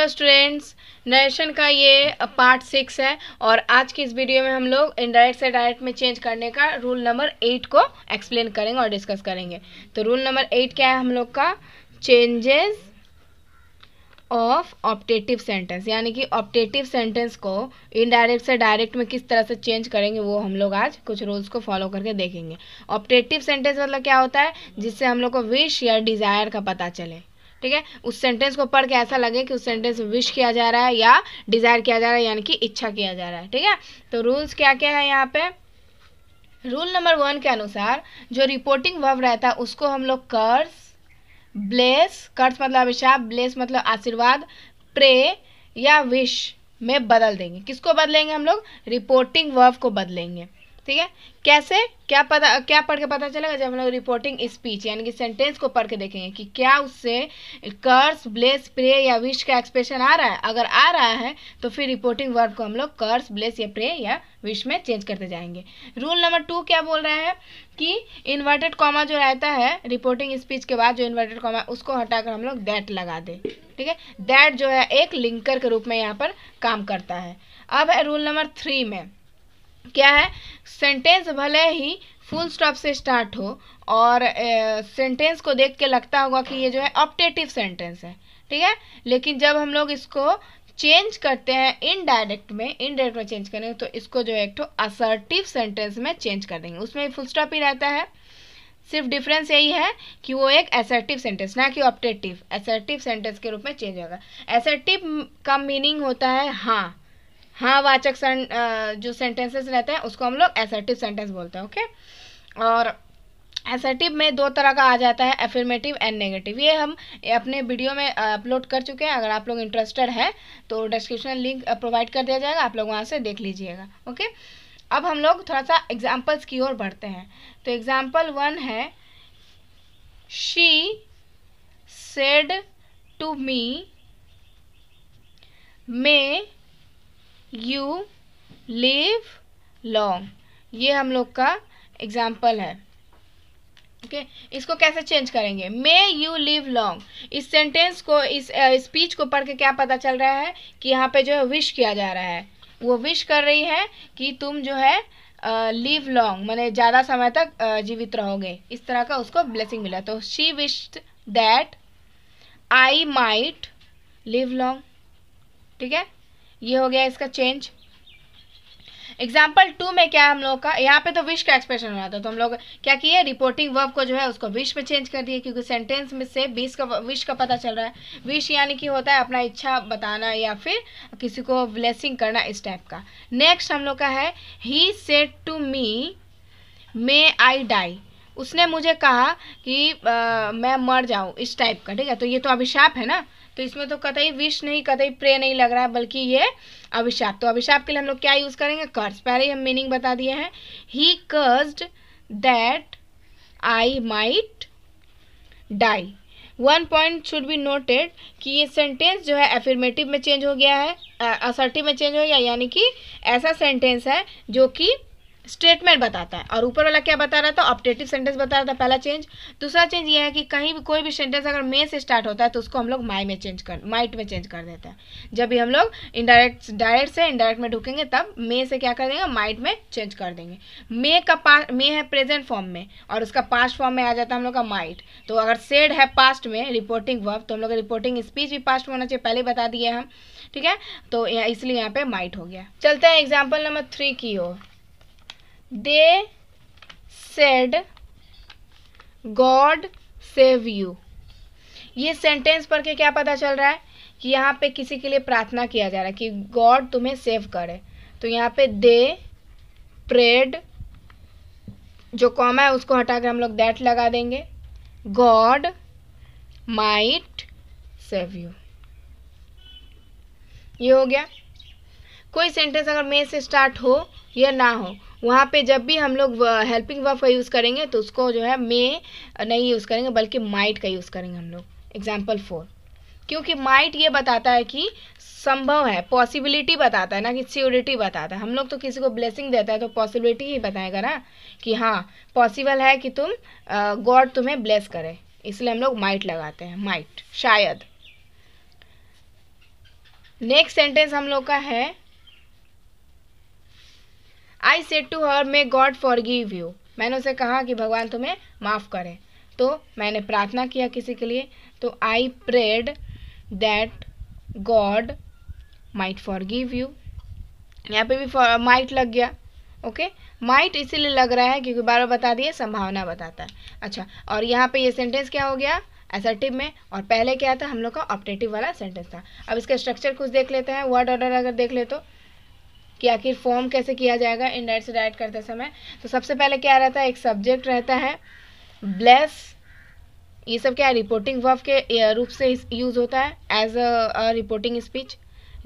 Hello students narration का ये part uh, six है और आज की इस वीडियो में हम लोग इनडायरेक्ट से डायरेक्ट में चेंज करने का रूल नंबर एट को एक्सप्लेन करेंगे और डिस्कस करेंगे तो रूल नंबर एट क्या है हम लोग का चेंजेस ऑफ ऑप्टेटिव सेंटेंस यानी कि ऑप्टेटिव सेंटेंस को इनडायरेक्ट से डायरेक्ट में किस तरह से चेंज करेंगे वो हम लोग आज कुछ रूल्स को फॉलो करके देखेंगे ऑप्टेटिव सेंटेंस मतलब क्या होता है जिससे हम लोग को विश या डिज़ायर का पता चले ठीक है उस सेंटेंस को पढ़ के ऐसा लगे कि उस सेंटेंस में विश किया जा रहा है या डिज़ायर किया जा रहा है यानी कि इच्छा किया जा रहा है ठीक है तो रूल्स क्या क्या है यहाँ पे रूल नंबर वन के अनुसार जो रिपोर्टिंग वर्ब रहता है उसको हम लोग कर्स ब्लेस कर्स मतलब अभिशाप ब्लेस मतलब आशीर्वाद प्रे या विश में बदल देंगे किसको बदलेंगे हम लोग रिपोर्टिंग वर्ब को बदलेंगे ठीक है कैसे क्या पता क्या पढ़ के पता चलेगा जब हम लोग रिपोर्टिंग स्पीच यानी कि सेंटेंस को पढ़ के देखेंगे कि क्या उससे कर्स ब्लेस प्रे या विश का एक्सप्रेशन आ रहा है अगर आ रहा है तो फिर रिपोर्टिंग वर्ब को हम लोग कर्स ब्लेस या प्रे या विश में चेंज करते जाएंगे रूल नंबर टू क्या बोल रहा है कि इन्वर्टेड कॉमा जो रहता है रिपोर्टिंग स्पीच के बाद जो इन्वर्टेड कॉमा उसको हटाकर हम लोग दैट लगा दें ठीक है दैट जो है एक लिंकर के रूप में यहाँ पर काम करता है अब है रूल नंबर थ्री में क्या है सेंटेंस भले ही फुल स्टॉप से स्टार्ट हो और सेंटेंस को देख के लगता होगा कि ये जो है ऑप्टेटिव सेंटेंस है ठीक है लेकिन जब हम लोग इसको चेंज करते हैं इनडायरेक्ट में इनडायरेक्ट में चेंज करेंगे तो इसको जो है एक तो असर्टिव सेंटेंस में चेंज कर देंगे उसमें फुल स्टॉप ही रहता है सिर्फ डिफरेंस यही है कि वो एक एसर्टिव सेंटेंस ना कि ऑप्टेटिव असर्टिव सेंटेंस के रूप में चेंज होगा एसर्टिव का मीनिंग होता है हाँ हाँ वाचक सन, जो सेंटेंसेस रहते हैं उसको हम लोग एसर्टिव सेंटेंस बोलते हैं ओके और एसर्टिव में दो तरह का आ जाता है एफर्मेटिव एंड नेगेटिव ये हम अपने वीडियो में अपलोड कर चुके हैं अगर आप लोग इंटरेस्टेड है तो डिस्क्रिप्शन लिंक प्रोवाइड कर दिया जाएगा आप लोग वहाँ से देख लीजिएगा ओके अब हम लोग थोड़ा सा एग्जाम्पल्स की ओर बढ़ते हैं तो एग्जाम्पल वन है she said to me may you live long ये हम लोग का एग्जाम्पल है ओके okay? इसको कैसे चेंज करेंगे मे यू लिव लॉन्ग इस सेंटेंस को इस स्पीच को पढ़ के क्या पता चल रहा है कि यहाँ पे जो है विश किया जा रहा है वो विश कर रही है कि तुम जो है लिव लॉन्ग मैंने ज़्यादा समय तक uh, जीवित रहोगे इस तरह का उसको ब्लेसिंग मिला तो she wished that I might live long ठीक है ये हो गया इसका चेंज एग्जाम्पल टू में क्या है हम लोग का यहाँ पे तो विश का एक्सप्रेशन हो रहा था तो हम लोग क्या किए रिपोर्टिंग वर्ब को जो है उसको विश में चेंज कर दिए क्योंकि सेंटेंस में से विश का विश का पता चल रहा है विश यानी कि होता है अपना इच्छा बताना या फिर किसी को ब्लेसिंग करना इस टाइप का नेक्स्ट हम लोग का है he said to me may I die उसने मुझे कहा कि आ, मैं मर जाऊँ इस टाइप का ठीक है तो ये तो अभिशाप है ना तो इसमें तो कतई विष नहीं कतई प्रे नहीं लग रहा है बल्कि ये अभिशाप तो अभिशाप के लिए हम लोग क्या यूज़ करेंगे कर्ज पहले ही हम मीनिंग बता दिए हैं he cursed that I might die one point should be noted कि ये सेंटेंस जो है एफिर्मेटिव में चेंज हो गया है असर्टिव में चेंज हो गया यानी कि ऐसा सेंटेंस है जो कि स्टेटमेंट बताता है और ऊपर वाला क्या बता रहा था ऑप्टेटिव सेंटेंस बता रहा था पहला चेंज दूसरा चेंज ये है कि कहीं भी कोई भी सेंटेंस अगर मे से स्टार्ट होता है तो उसको हम लोग माई में चेंज कर माइट में चेंज कर देते हैं जब भी हम लोग इनडायरेक्ट डायरेक्ट से इनडायरेक्ट में ढुकेंगे तब मे से क्या कर देंगे माइट में चेंज कर देंगे मे का पास मे है प्रेजेंट फॉर्म में और उसका पास्ट फॉर्म में आ जाता है हम लोग का माइट तो अगर सेड है पास्ट में रिपोर्टिंग वर्ब तो हम लोग रिपोर्टिंग स्पीच भी पास्ट में होना चाहिए पहले बता दिए हम ठीक है तो इसलिए यहाँ पे माइट हो गया चलते हैं एग्जाम्पल नंबर थ्री की ओर they said God save you ये सेंटेंस पढ़ के क्या पता चल रहा है कि यहाँ पे किसी के लिए प्रार्थना किया जा रहा है कि गॉड तुम्हें सेव करे तो यहाँ पे दे प्रेड जो कॉमा है उसको हटाकर हम लोग दैट लगा देंगे गॉड माइट सेव यू ये हो गया कोई सेंटेंस अगर मे से स्टार्ट हो या ना हो वहाँ पे जब भी हम लोग हेल्पिंग वर्ब का यूज़ करेंगे तो उसको जो है मे नहीं यूज़ करेंगे बल्कि माइट का यूज़ करेंगे हम लोग एग्जाम्पल फोर क्योंकि माइट ये बताता है कि संभव है पॉसिबिलिटी बताता है ना कि स्योरिटी बताता है हम लोग तो किसी को ब्लेसिंग देता है तो पॉसिबिलिटी ही बताएगा ना कि हाँ पॉसिबल है कि तुम गॉड तुम्हें ब्लेस करे इसलिए हम लोग माइट लगाते हैं माइट शायद नेक्स्ट सेंटेंस हम लोग का है I said to her may God forgive you मैंने उसे कहा कि भगवान तुम्हें माफ़ करें तो मैंने प्रार्थना किया किसी के लिए तो I prayed that God might forgive you यहाँ पे भी माइट लग गया ओके माइट इसीलिए लग रहा है क्योंकि बार बार बता दिए संभावना बताता है अच्छा और यहाँ पे ये सेंटेंस क्या हो गया एसर्टिव में और पहले क्या था हम लोग का ऑप्टेटिव वाला सेंटेंस था अब इसका स्ट्रक्चर कुछ देख लेते हैं वर्ड ऑर्डर अगर देख ले तो कि आखिर फॉर्म कैसे किया जाएगा इंडाइट से डाइट करते समय तो सबसे पहले क्या रहता है एक सब्जेक्ट रहता है ब्लेस ये सब क्या है रिपोर्टिंग वर्फ के रूप से यूज़ होता है as a reporting speech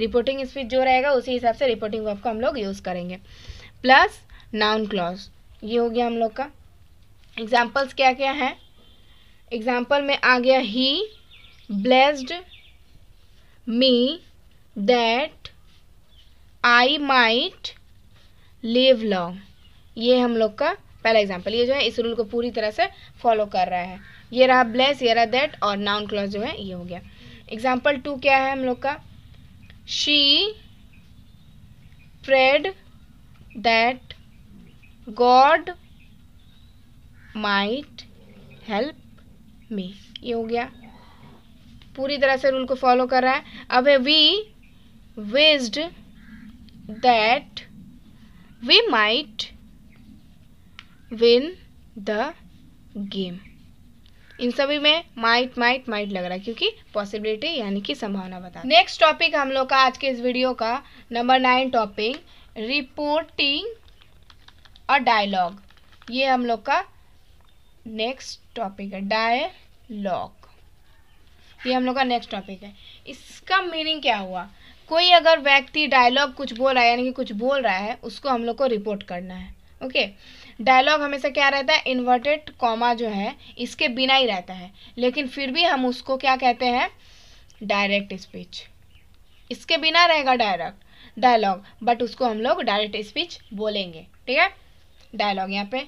reporting speech जो रहेगा उसी हिसाब से रिपोर्टिंग वर्फ को हम लोग यूज़ करेंगे प्लस नाउन क्लॉज ये हो गया हम लोग का एग्जाम्पल्स क्या क्या हैं एग्जाम्पल में आ गया he blessed me that I might live long ये हम लोग का पहला एग्जाम्पल ये जो है इस रूल को पूरी तरह से फॉलो कर रहा है ये रहा ब्लेस ये रहा दैट और नाउन क्लॉज जो है ये हो गया एग्जाम्पल टू क्या है हम लोग का she prayed that God might help me ये हो गया पूरी तरह से रूल को फॉलो कर रहा है अब है we wished that we might win the game. इन सभी में माइट माइट माइट लग रहा है क्योंकि पॉसिबिलिटी यानी कि संभावना बता नेक्स्ट टॉपिक हम लोग का आज के इस वीडियो का नंबर नाइन टॉपिक रिपोर्टिंग और डायलॉग ये हम लोग का नेक्स्ट टॉपिक है डायलॉग ये हम लोग का नेक्स्ट टॉपिक है इसका मीनिंग क्या हुआ कोई अगर व्यक्ति डायलॉग कुछ बोल रहा है यानी कि कुछ बोल रहा है उसको हम लोग को रिपोर्ट करना है ओके डायलॉग हमेशा क्या रहता है इन्वर्टेड कॉमा जो है इसके बिना ही रहता है लेकिन फिर भी हम उसको क्या कहते हैं डायरेक्ट स्पीच इसके बिना रहेगा डायरेक्ट डायलॉग बट उसको हम लोग डायरेक्ट स्पीच बोलेंगे ठीक है डायलॉग यहाँ पे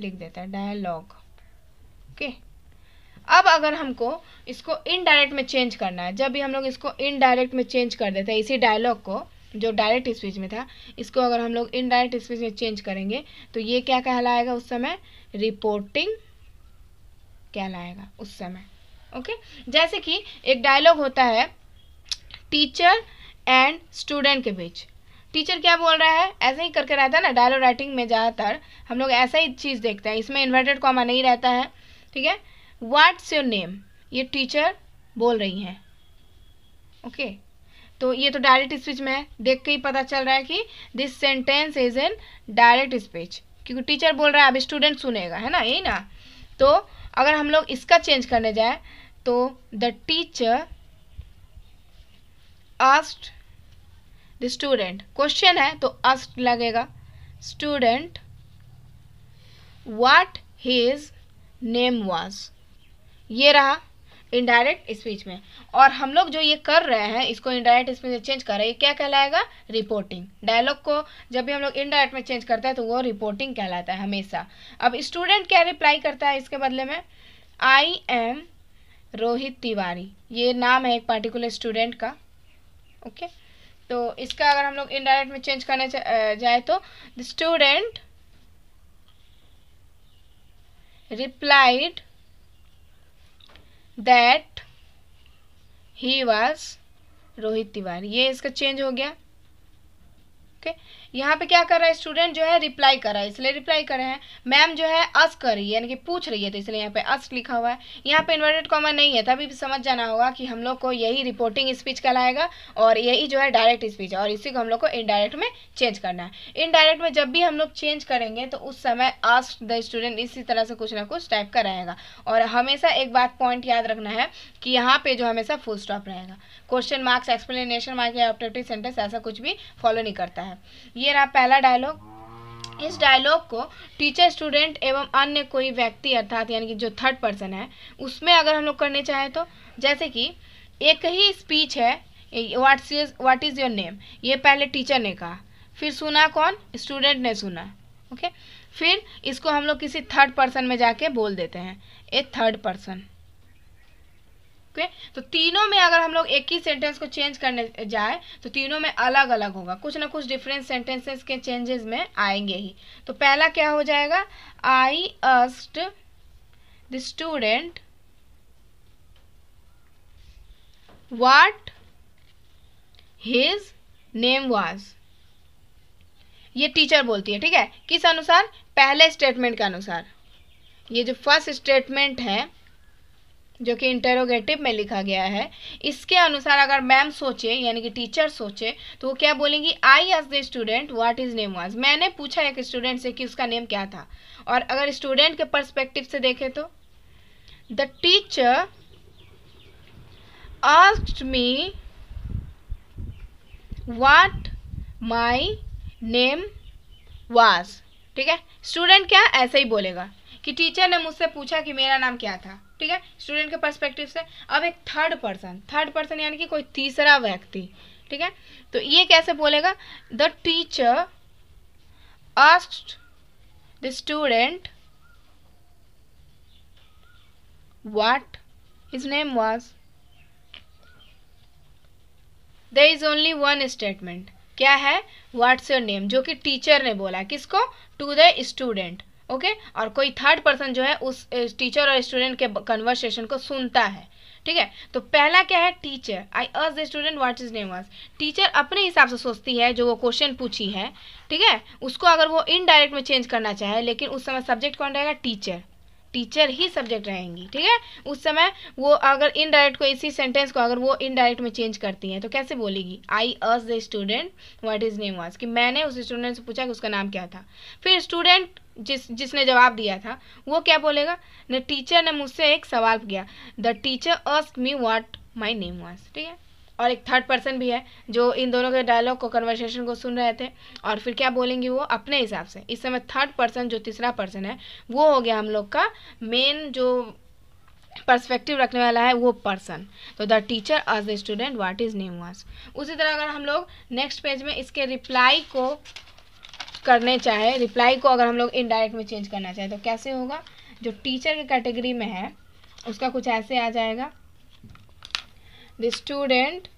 लिख देता है डायलॉग ओके okay? अब अगर हमको इसको इनडायरेक्ट में चेंज करना है जब भी हम लोग इसको इनडायरेक्ट में चेंज कर देते हैं इसी डायलॉग को जो डायरेक्ट स्पीच में था इसको अगर हम लोग इनडायरेक्ट स्पीच में चेंज करेंगे तो ये क्या कहलाएगा उस समय रिपोर्टिंग कहलाएगा उस समय ओके जैसे कि एक डायलॉग होता है टीचर एंड स्टूडेंट के बीच टीचर क्या बोल रहा है ऐसे ही करके रहता है ना डायलॉग राइटिंग में ज़्यादातर हम लोग ऐसा ही चीज़ देखते हैं इसमें इन्वर्टेड कॉमा नहीं रहता है ठीक है व्हाट्स योर नेम ये टीचर बोल रही हैं ओके okay. तो ये तो डायरेक्ट स्पीच में है देख के ही पता चल रहा है कि this sentence is in direct speech क्योंकि टीचर बोल रहा है अब स्टूडेंट सुनेगा है ना यही ना तो अगर हम लोग इसका चेंज करने जाए तो the teacher asked the student question है तो अस्ट लगेगा student what his name was ये रहा इनडायरेक्ट स्पीच में और हम लोग जो ये कर रहे हैं इसको इनडायरेक्ट स्पीच में चेंज कर रहे हैं क्या कहलाएगा रिपोर्टिंग डायलॉग को जब भी हम लोग इनडायरेक्ट में चेंज करते हैं तो वो रिपोर्टिंग कहलाता है हमेशा अब स्टूडेंट क्या रिप्लाई करता है इसके बदले में आई एम रोहित तिवारी ये नाम है एक पार्टिकुलर स्टूडेंट का ओके तो इसका अगर हम लोग इनडायरेक्ट में चेंज करने जाए तो the student replied that he was Rohit Tiwari ये इसका चेंज हो गया ओके okay? यहाँ पे क्या कर रहा है स्टूडेंट जो है रिप्लाई कर रहा है इसलिए रिप्लाई कर रहे हैं मैम जो है अस कर रही है यानी कि पूछ रही है तो इसलिए यहाँ पे अस लिखा हुआ है यहाँ पे इन्वर्टेड कॉमा नहीं है तभी भी समझ जाना होगा कि हम लोग को यही रिपोर्टिंग स्पीच कहलाएगा और यही जो है डायरेक्ट स्पीच और इसी को हम लोग को इनडायरेक्ट में चेंज करना है इनडायरेक्ट में जब भी हम लोग चेंज करेंगे तो उस समय अस द स्टूडेंट इसी तरह से कुछ ना कुछ टाइप का रहेगा और हमेशा एक बात पॉइंट याद रखना है कि यहाँ पे जो हमेशा फुल स्टॉप रहेगा क्वेश्चन मार्क्स एक्सप्लेनेशन मार्क्स या ऑप्टेटिव सेंटेंस ऐसा कुछ भी फॉलो नहीं करता है ये रहा पहला डायलॉग इस डायलॉग को टीचर स्टूडेंट एवं अन्य कोई व्यक्ति अर्थात यानी कि जो थर्ड पर्सन है उसमें अगर हम लोग करने चाहें तो जैसे कि एक ही स्पीच है what's is what is your name ये पहले टीचर ने कहा फिर सुना कौन स्टूडेंट ने सुना ओके फिर इसको हम लोग किसी थर्ड पर्सन में जाके बोल देते हैं ए थर्ड पर्सन ओके तो तीनों में अगर हम लोग एक ही सेंटेंस को चेंज करने जाए तो तीनों में अलग अलग होगा कुछ ना कुछ डिफरेंट सेंटेंसेस के चेंजेस में आएंगे ही तो पहला क्या हो जाएगा I asked the student what his name was ये टीचर बोलती है ठीक है किस अनुसार पहले स्टेटमेंट के अनुसार ये जो फर्स्ट स्टेटमेंट है जो कि इंटरोगेटिव में लिखा गया है इसके अनुसार अगर मैम सोचे यानी कि टीचर सोचे तो वो क्या बोलेंगी आई एज the student what is name was मैंने पूछा एक स्टूडेंट से कि उसका नेम क्या था और अगर स्टूडेंट के पर्सपेक्टिव से देखें तो the teacher asked me what my name was ठीक है स्टूडेंट क्या ऐसे ही बोलेगा कि टीचर ने मुझसे पूछा कि मेरा नाम क्या था ठीक है स्टूडेंट के पर्सपेक्टिव से अब एक थर्ड पर्सन थर्ड पर्सन यानी कि कोई तीसरा व्यक्ति ठीक है तो ये कैसे बोलेगा the teacher asked the student what is name was there is only one statement क्या है व्हाट्स योर नेम जो कि टीचर ने बोला किसको टू द स्टूडेंट ओके और कोई थर्ड पर्सन जो है उस टीचर और स्टूडेंट के कन्वर्सेशन को सुनता है ठीक है तो पहला क्या है टीचर आई अर्ज the student what is name was teacher अपने हिसाब से सोचती है जो वो क्वेश्चन पूछी है ठीक है उसको अगर वो इनडायरेक्ट में चेंज करना चाहे लेकिन उस समय सब्जेक्ट कौन रहेगा टीचर टीचर ही सब्जेक्ट रहेंगी ठीक है उस समय वो अगर इनडायरेक्ट को इसी सेंटेंस को अगर वो इनडायरेक्ट में चेंज करती हैं तो कैसे बोलेगी आई अर्स the student what is name was कि मैंने उस स्टूडेंट से पूछा कि उसका नाम क्या था फिर स्टूडेंट जिस जिसने जवाब दिया था वो क्या बोलेगा न टीचर ने मुझसे एक सवाल किया the teacher asked me what my name was ठीक है और एक थर्ड पर्सन भी है जो इन दोनों के डायलॉग को कन्वर्सेशन को सुन रहे थे और फिर क्या बोलेंगे वो अपने हिसाब से इस समय थर्ड पर्सन जो तीसरा पर्सन है वो हो गया हम लोग का मेन जो पर्सपेक्टिव रखने वाला है वो पर्सन तो द टीचर आज the student what is name was उसी तरह अगर हम लोग नेक्स्ट पेज में इसके रिप्लाई को करने चाहे रिप्लाई को अगर हम लोग इनडायरेक्ट में चेंज करना चाहें तो कैसे होगा जो टीचर की कैटेगरी में है उसका कुछ ऐसे आ जाएगा the student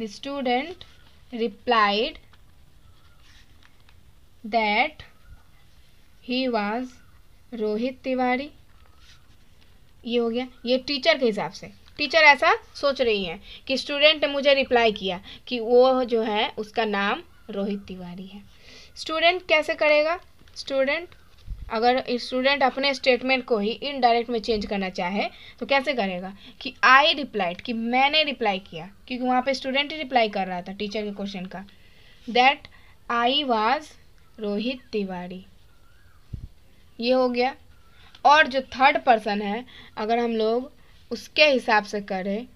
the student replied that he was Rohit Tiwari ये हो गया ये टीचर के हिसाब से टीचर ऐसा सोच रही है कि स्टूडेंट ने मुझे रिप्लाई किया कि वो जो है उसका नाम रोहित तिवारी है स्टूडेंट कैसे करेगा स्टूडेंट अगर स्टूडेंट अपने स्टेटमेंट को ही इनडायरेक्ट में चेंज करना चाहे तो कैसे करेगा कि आई रिप्लाइड कि मैंने रिप्लाई किया क्योंकि वहाँ पे स्टूडेंट ही रिप्लाई कर रहा था टीचर के क्वेश्चन का that I was Rohit Tiwari ये हो गया और जो थर्ड पर्सन है अगर हम लोग उसके हिसाब से करें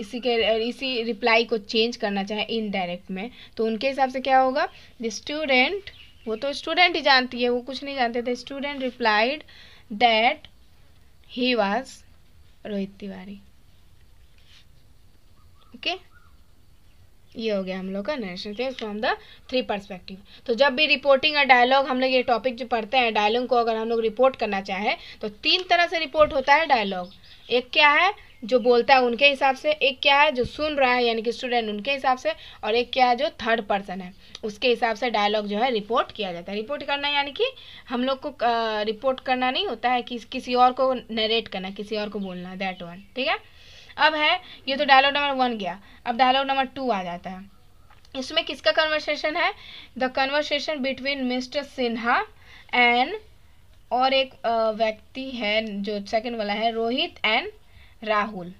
इसी के इसी रिप्लाई को चेंज करना चाहे इनडायरेक्ट में तो उनके हिसाब से क्या होगा द स्टूडेंट वो तो स्टूडेंट ही जानती है वो कुछ नहीं जानते थे student replied that he was Rohit Tiwari okay okay? ये हो गया हम लोग का नेशनल थे फ्रॉम द थ्री पर्सपेक्टिव तो जब भी रिपोर्टिंग और डायलॉग हम लोग ये टॉपिक जो पढ़ते हैं डायलॉग को अगर हम लोग रिपोर्ट करना चाहें तो तीन तरह से रिपोर्ट होता है डायलॉग एक क्या है जो बोलता है उनके हिसाब से एक क्या है जो सुन रहा है यानी कि स्टूडेंट उनके हिसाब से और एक क्या है जो थर्ड पर्सन है उसके हिसाब से डायलॉग जो है रिपोर्ट किया जाता है रिपोर्ट करना यानी कि हम लोग को रिपोर्ट करना नहीं होता है कि किसी और को नरेट करना किसी और को बोलना दैट वन ठीक है अब है ये तो डायलॉग नंबर वन गया अब डायलॉग नंबर टू आ जाता है इसमें किसका कन्वर्सेशन है the conversation between mister Sinha and और एक व्यक्ति है जो सेकंड वाला है रोहित एंड राहुल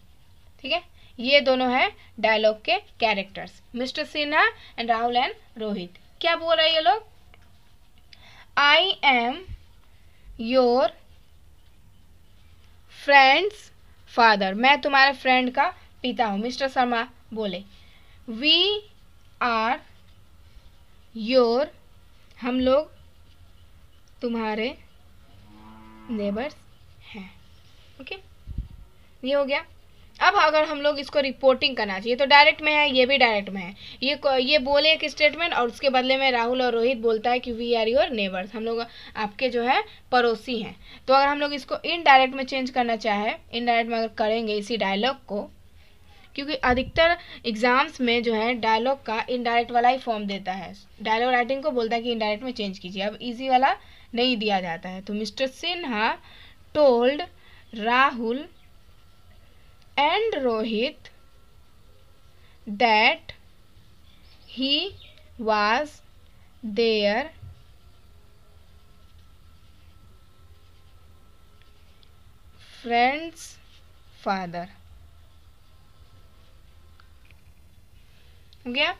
ठीक है ये दोनों है डायलॉग के characters mister Sinha and Rahul and Rohit क्या बोल रहे हैं ये लोग I am your friend's father मैं तुम्हारे फ्रेंड का पिता हूँ मिस्टर शर्मा बोले वी आर योर हम लोग तुम्हारे नेबर्स हैं ओके okay? ये हो गया अब अगर हम लोग इसको रिपोर्टिंग करना चाहिए तो डायरेक्ट में है ये भी डायरेक्ट में है ये ये बोले एक स्टेटमेंट और उसके बदले में राहुल और रोहित बोलता है कि वी आर योर नेबर्स हम लोग आपके जो है पड़ोसी हैं तो अगर हम लोग इसको इनडायरेक्ट में चेंज करना चाहे इनडायरेक्ट में अगर करेंगे इसी डायलॉग को क्योंकि अधिकतर एग्जाम्स में जो है डायलॉग का इनडायरेक्ट वाला ही फॉर्म देता है डायलॉग राइटिंग को बोलता है कि इनडायरेक्ट में चेंज कीजिए अब ईजी वाला नहीं दिया जाता है तो mister Sinha told Rahul and Rohit that he was there friend's father हो गया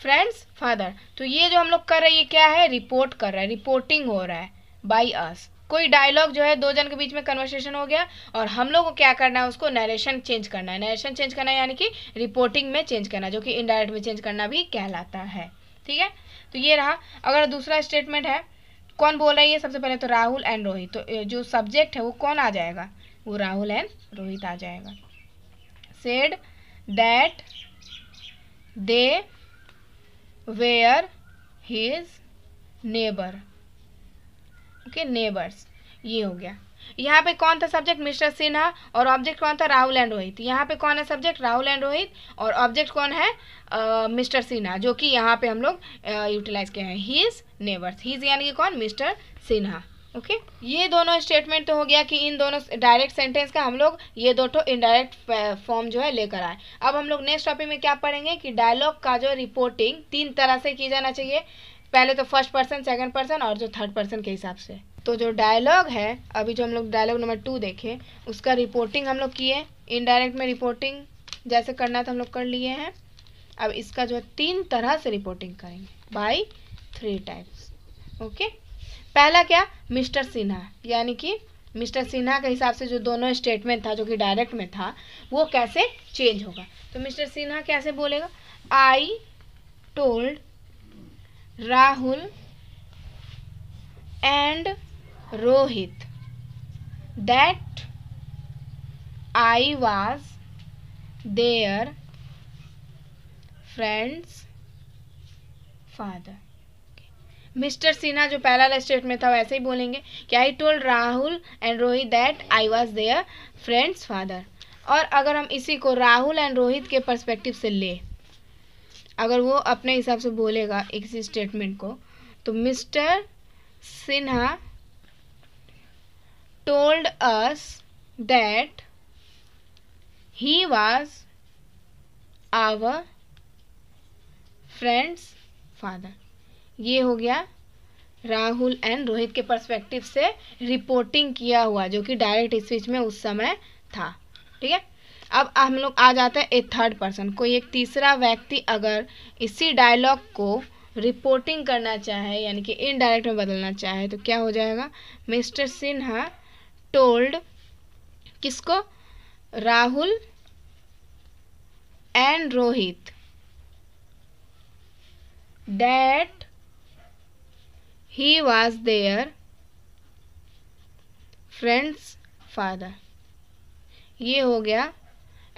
फ्रेंड्स फादर तो ये जो हम लोग कर रहे हैं ये क्या है रिपोर्ट कर रहा है रिपोर्टिंग हो रहा है बाई अस कोई डायलॉग जो है दो जन के बीच में कन्वर्सेशन हो गया और हम लोग को क्या करना है उसको नरेशन चेंज करना है नरेशन चेंज करना है यानी कि रिपोर्टिंग में चेंज करना जो कि इनडायरेक्ट में चेंज करना भी कहलाता है ठीक है तो ये रहा अगर दूसरा स्टेटमेंट है कौन बोल रही है सबसे पहले तो राहुल एंड रोहित तो जो सब्जेक्ट है वो कौन आ जाएगा वो राहुल एंड रोहित आ जाएगा said that they were his neighbour okay neighbours ये हो गया यहाँ पे कौन था सब्जेक्ट मिस्टर सिन्हा और ऑब्जेक्ट कौन था राहुल एंड रोहित यहाँ पे कौन है सब्जेक्ट राहुल एंड रोहित और ऑब्जेक्ट कौन है मिस्टर सिन्हा जो कि यहाँ पे हम लोग यूटिलाइज किए हैं he is neighbours he is यानी कि कौन मिस्टर सिन्हा ओके ये दोनों स्टेटमेंट तो हो गया कि इन दोनों डायरेक्ट सेंटेंस का हम लोग ये दो ठो इनडायरेक्ट फॉर्म जो है लेकर आए अब हम लोग नेक्स्ट टॉपिक में क्या पढ़ेंगे कि डायलॉग का जो रिपोर्टिंग तीन तरह से की जाना चाहिए पहले तो फर्स्ट पर्सन सेकंड पर्सन और जो थर्ड पर्सन के हिसाब से तो जो डायलॉग है अभी जो हम लोग डायलॉग नंबर टू देखे उसका रिपोर्टिंग हम लोग किए इनडायरेक्ट में रिपोर्टिंग जैसे करना था तो हम लोग कर लिए हैं अब इसका जो है तीन तरह से रिपोर्टिंग करेंगे बाई थ्री टाइप्स ओके पहला क्या मिस्टर सिन्हा यानी कि मिस्टर सिन्हा के हिसाब से जो दोनों स्टेटमेंट था जो कि डायरेक्ट में था वो कैसे चेंज होगा तो मिस्टर सिन्हा कैसे बोलेगा I told rahul and rohit that i was their friend's father mister Sinha जो पहला स्टेट में था वैसे ही बोलेंगे कि I told Rahul and Rohit that I was their friend's father और अगर हम इसी को राहुल एंड रोहित के परस्पेक्टिव से ले अगर वो अपने हिसाब से बोलेगा एक स्टेटमेंट को तो mister Sinha told us that he was our friend's father ये हो गया राहुल एंड रोहित के पर्सपेक्टिव से रिपोर्टिंग किया हुआ जो कि डायरेक्ट स्पीच में उस समय था ठीक है अब हम लोग आ जाते हैं ए थर्ड पर्सन कोई एक तीसरा व्यक्ति अगर इसी डायलॉग को रिपोर्टिंग करना चाहे यानी कि इनडायरेक्ट में बदलना चाहे तो क्या हो जाएगा मिस्टर सिन्हा टोल्ड किसको Rahul and Rohit that he was their friend's father ये हो गया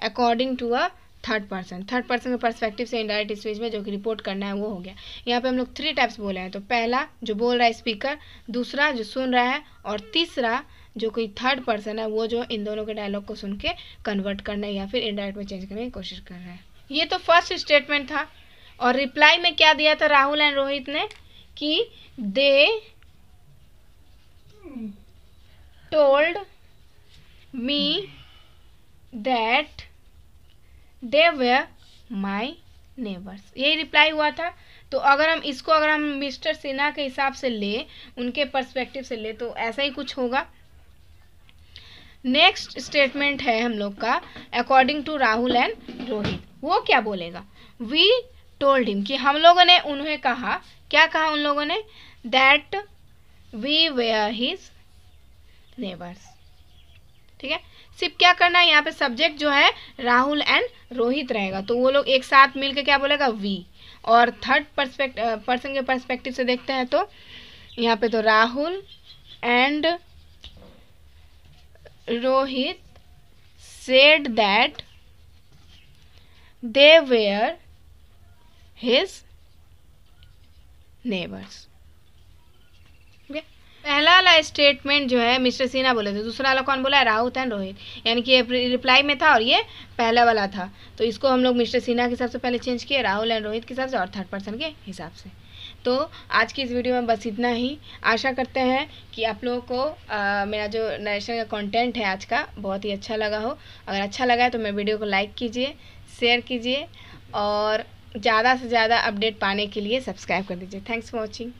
according to a third person third person के परस्पेक्टिव से इंडायरेक्ट स्पीच में जो कि रिपोर्ट करना है वो हो गया यहाँ पे हम लोग थ्री टाइप्स बोले हैं तो पहला जो बोल रहा है स्पीकर दूसरा जो सुन रहा है और तीसरा जो कोई थर्ड पर्सन है वो जो इन दोनों के डायलॉग को सुन के कन्वर्ट करने या फिर इनडायरेक्ट में चेंज करने की कोशिश कर रहा है ये तो फर्स्ट स्टेटमेंट था और रिप्लाई में क्या दिया था राहुल एंड रोहित ने कि they told me that they were my neighbours यही रिप्लाई हुआ था तो अगर हम इसको अगर हम मिस्टर सिन्हा के हिसाब से ले उनके पर्सपेक्टिव से ले तो ऐसा ही कुछ होगा नेक्स्ट स्टेटमेंट है हम लोग का according to Rahul and Rohit वो क्या बोलेगा वी टोल्ड हिम कि हम लोगों ने उन्हें कहा क्या कहा उन लोगों ने that we were his neighbours ठीक है सिर्फ क्या करना है यहाँ पे सब्जेक्ट जो है राहुल एंड रोहित रहेगा तो वो लोग एक साथ मिलकर क्या बोलेगा वी और थर्ड परस्पेक्ट पर्सन के परस्पेक्टिव से देखते हैं तो यहाँ पे तो Rahul and Rohit said that they were his neighbours है पहला वाला स्टेटमेंट जो है मिस्टर सिन्हा बोले थे दूसरा वाला कौन बोला है राहुल एंड रोहित यानी कि ये रिप्लाई में था और ये पहला वाला था तो इसको हम लोग मिस्टर सिन्हा के हिसाब से पहले चेंज किए राहुल एंड रोहित के हिसाब से और थर्ड पर्सन के हिसाब से तो आज की इस वीडियो में बस इतना ही आशा करते हैं कि आप लोगों को आ, मेरा जो नरेशन का कंटेंट है आज का बहुत ही अच्छा लगा हो अगर अच्छा लगा है तो मेरे वीडियो को लाइक कीजिए शेयर कीजिए और ज़्यादा से ज़्यादा अपडेट पाने के लिए सब्सक्राइब कर दीजिए थैंक्स फॉर वॉचिंग